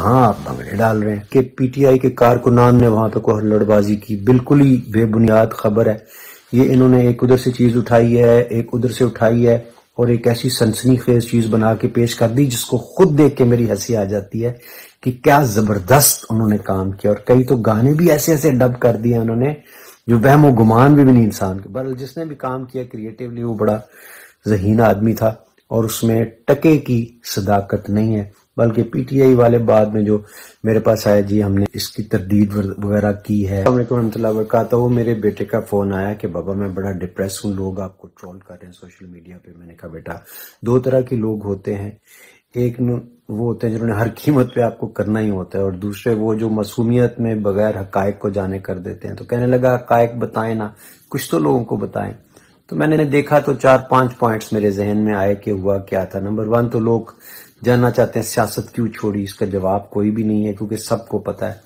कहा आप भंगड़े डाल रहे हैं कि पीटीआई के कारकुनान ने वहां पे कोई लड़बाजी की बिल्कुल ही बेबुनियाद खबर है ये इन्होंने एक उधर से चीज उठाई है एक उधर से उठाई है और एक ऐसी सनसनी खेज चीज बना के पेश कर दी जिसको खुद देख के मेरी हंसी आ जाती है कि क्या जबरदस्त उन्होंने काम किया और कई तो गाने भी ऐसे ऐसे डब कर दिए उन्होंने जो वहमो गुमान भी, भी नहीं इंसान के बल जिसने भी काम किया क्रिएटिवली वो बड़ा जहीन आदमी था और उसमें टके की सदाकत नहीं है बल्कि पीटीआई वाले बाद में जो मेरे पास आया जी हमने इसकी तरदीद वगैरह की है वो मेरे बेटे का फ़ोन आया कि बाबा मैं बड़ा डिप्रेस हूँ लोग आपको ट्रोल कर रहे हैं सोशल मीडिया पे मैंने कहा बेटा दो तरह के लोग होते हैं एक वो होते हैं जिन्होंने हर कीमत पे आपको करना ही होता है और दूसरे वो जो मसूमियत में बगैर हकायक को जाने कर देते हैं तो कहने लगा हकायक बताएं ना कुछ तो लोगों को बताएं तो मैंने देखा तो चार पांच पॉइंट्स मेरे जहन में आए कि हुआ क्या था नंबर वन तो लोग जानना चाहते हैं सियासत क्यों छोड़ी इसका जवाब कोई भी नहीं है क्योंकि सबको पता है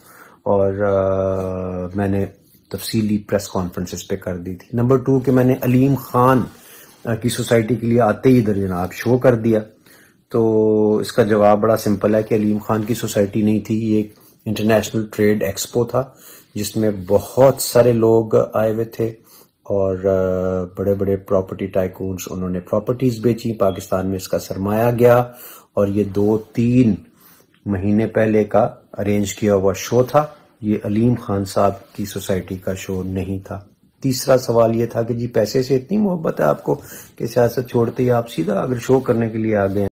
और आ, मैंने तफसीली प्रेस कॉन्फ्रेंसिस पे कर दी थी नंबर टू कि मैंने अलीम ख़ान की सोसाइटी के लिए आते ही इधर जनाब शो कर दिया तो इसका जवाब बड़ा सिंपल है कि अलीम ख़ान की सोसाइटी नहीं थी ये एक इंटरनेशनल ट्रेड एक्सपो था जिसमें बहुत सारे लोग आए हुए थे और बड़े बड़े प्रॉपर्टी टाइकून्स उन्होंने प्रॉपर्टीज़ बेची पाकिस्तान में इसका सरमाया गया और ये दो तीन महीने पहले का अरेंज किया हुआ शो था ये अलीम खान साहब की सोसाइटी का शो नहीं था तीसरा सवाल ये था कि जी पैसे से इतनी मोहब्बत है आपको कि सियासत छोड़ते ही आप सीधा अगर शो करने के लिए आ गए